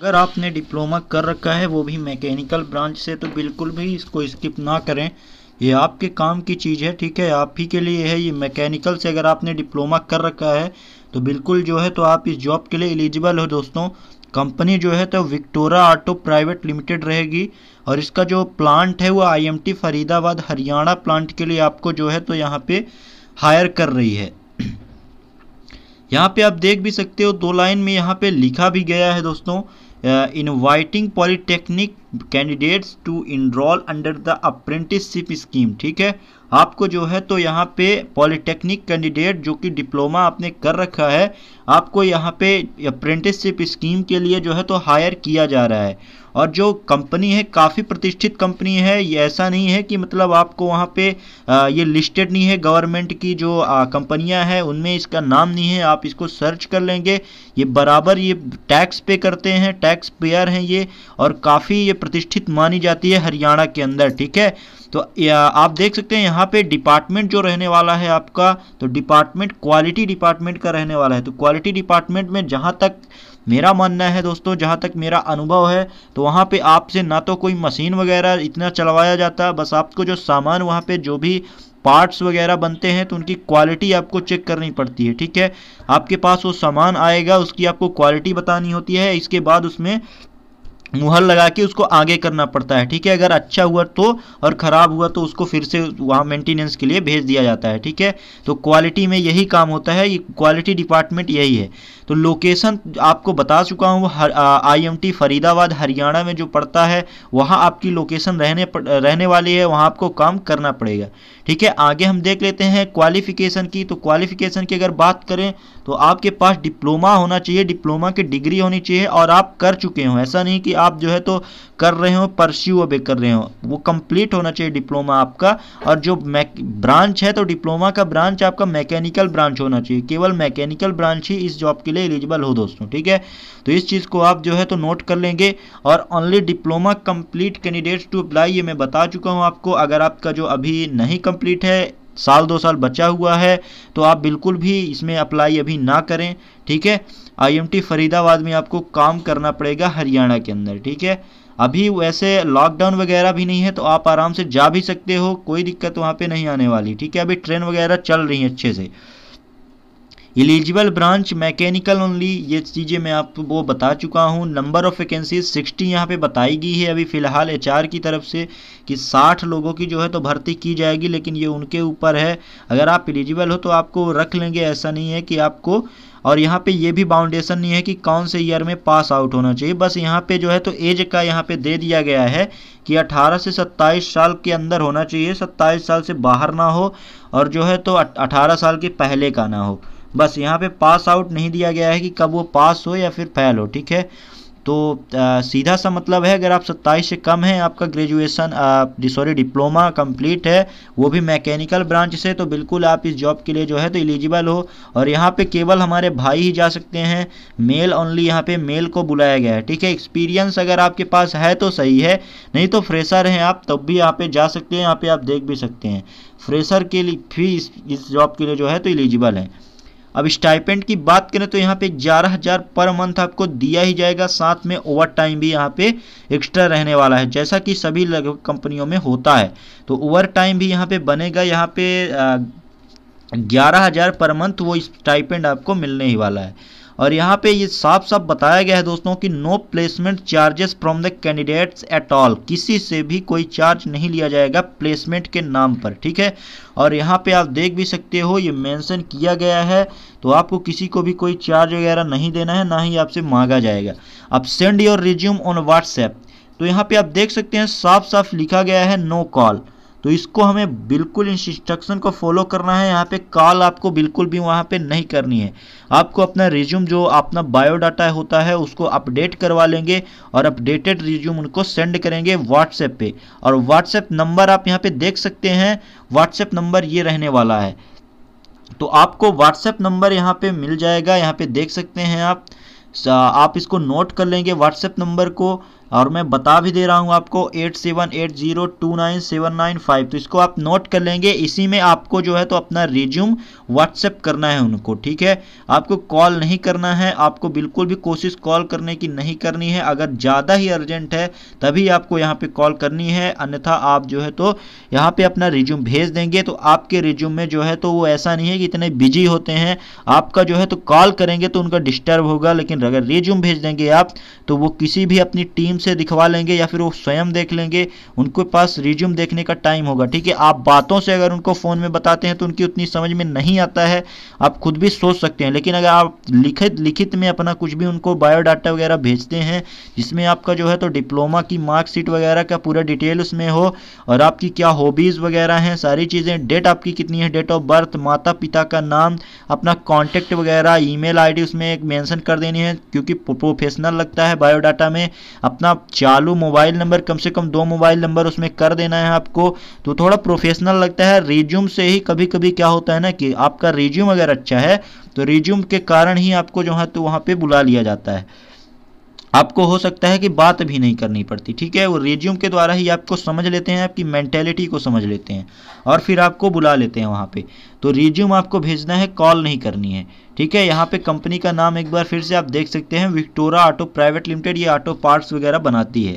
अगर आपने डिप्लोमा कर रखा है वो भी मैकेनिकल ब्रांच से तो बिल्कुल भी इसको स्किप ना करें ये आपके काम की चीज़ है ठीक है आप ही के लिए है ये मैकेनिकल से अगर आपने डिप्लोमा कर रखा है तो बिल्कुल जो है तो आप इस जॉब के लिए एलिजिबल हो दोस्तों कंपनी जो है तो विक्टोरा ऑटो प्राइवेट लिमिटेड रहेगी और इसका जो प्लांट है वो आईएमटी फरीदाबाद हरियाणा प्लांट के लिए आपको जो है तो यहाँ पे हायर कर रही है यहाँ पे आप देख भी सकते हो दो लाइन में यहाँ पे लिखा भी गया है दोस्तों inviting polytechnic candidates to enrol under the apprenticeship scheme ठीक है आपको जो है तो यहाँ पे पॉलिटेक्निक कैंडिडेट जो कि डिप्लोमा आपने कर रखा है आपको यहाँ पे अप्रेंटिसशिप स्कीम के लिए जो है तो हायर किया जा रहा है और जो कंपनी है काफ़ी प्रतिष्ठित कंपनी है ये ऐसा नहीं है कि मतलब आपको वहाँ पे ये लिस्टेड नहीं है गवर्नमेंट की जो कंपनियाँ हैं उनमें इसका नाम नहीं है आप इसको सर्च कर लेंगे ये बराबर ये टैक्स पे करते हैं टैक्स पेयर हैं ये और काफ़ी ये प्रतिष्ठित मानी जाती है हरियाणा के अंदर ठीक है तो आप देख सकते हैं यहाँ पे डिपार्टमेंट जो रहने वाला है आपका तो डिपार्टमेंट क्वालिटी डिपार्टमेंट का रहने वाला है तो क्वालिटी डिपार्टमेंट में जहाँ तक मेरा मानना है दोस्तों जहाँ तक मेरा अनुभव है तो वहाँ पे आपसे ना तो कोई मशीन वगैरह इतना चलवाया जाता बस आपको जो सामान वहाँ पे जो भी पार्ट्स वगैरह बनते हैं तो उनकी क्वालिटी आपको चेक करनी पड़ती है ठीक है आपके पास वो सामान आएगा उसकी आपको क्वालिटी बतानी होती है इसके बाद उसमें मुहर लगा के उसको आगे करना पड़ता है ठीक है अगर अच्छा हुआ तो और ख़राब हुआ तो उसको फिर से वहाँ मेंटेनेंस के लिए भेज दिया जाता है ठीक है तो क्वालिटी में यही काम होता है क्वालिटी डिपार्टमेंट यही है तो लोकेशन आपको बता चुका हूँ आईएमटी फरीदाबाद हरियाणा में जो पड़ता है वहाँ आपकी लोकेशन रहने रहने वाली है वहाँ आपको काम करना पड़ेगा ठीक है आगे हम देख लेते हैं क्वालिफिकेशन की तो क्वालिफिकेशन की अगर बात करें तो आपके पास डिप्लोमा होना चाहिए डिप्लोमा की डिग्री होनी चाहिए और आप कर चुके हों ऐसा नहीं कि आप जो है तो कर रहे हो परस्यू अभी कर रहे हो वो कंप्लीट होना चाहिए डिप्लोमा आपका और जो ब्रांच है तो डिप्लोमा का ब्रांच आपका मैकेनिकल ब्रांच होना चाहिए केवल मैकेनिकल ब्रांच ही इस जॉब के लिए एलिजिबल हो दोस्तों ठीक है तो इस चीज़ को आप जो है तो नोट कर लेंगे और only diploma complete candidates to apply ये मैं बता चुका हूँ आपको अगर आपका जो अभी नहीं कंप्लीट है साल दो साल बचा हुआ है तो आप बिल्कुल भी इसमें अप्लाई अभी ना करें ठीक है आईएमटी फरीदाबाद में आपको काम करना पड़ेगा हरियाणा के अंदर ठीक है अभी वैसे लॉकडाउन वगैरह भी नहीं है तो आप आराम से जा भी सकते हो कोई दिक्कत वहाँ पर नहीं आने वाली ठीक है अभी ट्रेन वगैरह चल रही है अच्छे से एलिजिबल ब्रांच मैकेनिकल ओनली ये चीज़ें मैं आपको वो बता चुका हूँ नंबर ऑफ़ वैकेंसी सिक्सटी यहाँ पे बताई गई है अभी फ़िलहाल एचआर की तरफ से कि साठ लोगों की जो है तो भर्ती की जाएगी लेकिन ये उनके ऊपर है अगर आप एलिजिबल हो तो आपको रख लेंगे ऐसा नहीं है कि आपको और यहाँ पे ये भी बाउंडेशन नहीं है कि कौन से ईयर में पास आउट होना चाहिए बस यहाँ पे जो है तो एज का यहाँ पे दे दिया गया है कि 18 से 27 साल के अंदर होना चाहिए 27 साल से बाहर ना हो और जो है तो 18 साल के पहले का ना हो बस यहाँ पे पास आउट नहीं दिया गया है कि कब वो पास हो या फिर फैल हो ठीक है तो आ, सीधा सा मतलब है अगर आप 27 से कम हैं आपका ग्रेजुएशन सॉरी डिप्लोमा कंप्लीट है वो भी मैकेनिकल ब्रांच से तो बिल्कुल आप इस जॉब के लिए जो है तो एलिजिबल हो और यहाँ पे केवल हमारे भाई ही जा सकते हैं मेल ओनली यहाँ पे मेल को बुलाया गया है ठीक है एक्सपीरियंस अगर आपके पास है तो सही है नहीं तो फ्रेशर हैं आप तब भी यहाँ पर जा सकते हैं यहाँ पर आप देख भी सकते हैं फ्रेशर के लिए फी इस जॉब के लिए जो है तो एलिजिबल है अब स्टाइपेंट की बात करें तो यहाँ पे ग्यारह हज़ार पर मंथ आपको दिया ही जाएगा साथ में ओवर टाइम भी यहाँ पे एक्स्ट्रा रहने वाला है जैसा कि सभी कंपनियों में होता है तो ओवर टाइम भी यहाँ पे बनेगा यहाँ पे ग्यारह हज़ार पर मंथ वो स्टाइपेंट आपको मिलने ही वाला है और यहाँ पे ये साफ साफ बताया गया है दोस्तों कि no placement charges from the candidates at all किसी से भी कोई चार्ज नहीं लिया जाएगा प्लेसमेंट के नाम पर ठीक है और यहाँ पे आप देख भी सकते हो ये मेंशन किया गया है तो आपको किसी को भी कोई चार्ज वगैरह नहीं देना है ना ही आपसे मांगा जाएगा अब send your resume on WhatsApp तो यहाँ पे आप देख सकते हैं साफ साफ लिखा गया है नो no कॉल तो इसको हमें बिल्कुल इंस्ट्रक्शन को फॉलो करना है यहाँ पे कॉल आपको बिल्कुल भी वहाँ पे नहीं करनी है आपको अपना रिज्यूम जो अपना बायोडाटा होता है उसको अपडेट करवा लेंगे और अपडेटेड रिज्यूम उनको सेंड करेंगे व्हाट्सएप पे और व्हाट्सएप नंबर आप यहाँ पे देख सकते हैं व्हाट्सएप नंबर ये रहने वाला है तो आपको व्हाट्सएप नंबर यहाँ पे मिल जाएगा यहाँ पे देख सकते हैं आप आप इसको नोट कर लेंगे व्हाट्सएप नंबर को और मैं बता भी दे रहा हूँ आपको eight seven eight zero two nine seven nine five तो इसको आप नोट कर लेंगे इसी में आपको जो है तो अपना रिज्यूम व्हाट्सएप करना है उनको ठीक है आपको कॉल नहीं करना है आपको बिल्कुल भी कोशिश कॉल करने की नहीं करनी है अगर ज़्यादा ही अर्जेंट है तभी आपको यहाँ पर कॉल करनी है अन्यथा आप जो है तो यहाँ पर अपना रिज्यूम भेज देंगे तो आपके रिज्यूम में जो है तो वो ऐसा नहीं है कि इतने बिजी होते हैं आपका जो है तो कॉल करेंगे तो उनका डिस्टर्ब होगा लेकिन अगर रिज्यूम भेज देंगे आप तो वो किसी भी अपनी टीम टीम से दिखवा लेंगे या फिर वो स्वयं देख लेंगे उनके पास रिज्यूम देखने का टाइम होगा ठीक है आप बातों से अगर उनको फ़ोन में बताते हैं तो उनकी उतनी समझ में नहीं आता है आप खुद भी सोच सकते हैं लेकिन अगर आप लिखित लिखित में अपना कुछ भी उनको बायोडाटा वगैरह भेजते हैं जिसमें आपका जो है तो डिप्लोमा की मार्कशीट वगैरह का पूरा डिटेल उसमें हो और आपकी क्या हॉबीज़ वगैरह हैं सारी चीज़ें डेट आपकी कितनी है डेट ऑफ बर्थ माता पिता का नाम अपना कॉन्टैक्ट वगैरह ईमेल मेल उसमें एक मेंशन कर देनी है क्योंकि प्रोफेशनल लगता है बायोडाटा में अपना अपना चालू मोबाइल नंबर कम से कम दो मोबाइल नंबर उसमें कर देना है आपको तो थोड़ा प्रोफेशनल लगता है रिज्यूम से ही कभी कभी क्या होता है ना कि आपका रिज्यूम अगर अच्छा है तो रिज्यूम के कारण ही आपको जो है तो वहाँ पर बुला लिया जाता है आपको हो सकता है कि बात भी नहीं करनी पड़ती ठीक है वो रेज्यूम के द्वारा ही आपको समझ लेते हैं आपकी मैंटेलिटी को समझ लेते हैं और फिर आपको बुला लेते हैं वहाँ पे तो रेज्यूम आपको भेजना है कॉल नहीं करनी है ठीक है यहाँ पे कंपनी का नाम एक बार फिर से आप देख सकते हैं विक्टोरा ऑटो प्राइवेट लिमिटेड ये ऑटो पार्ट्स वगैरह बनाती है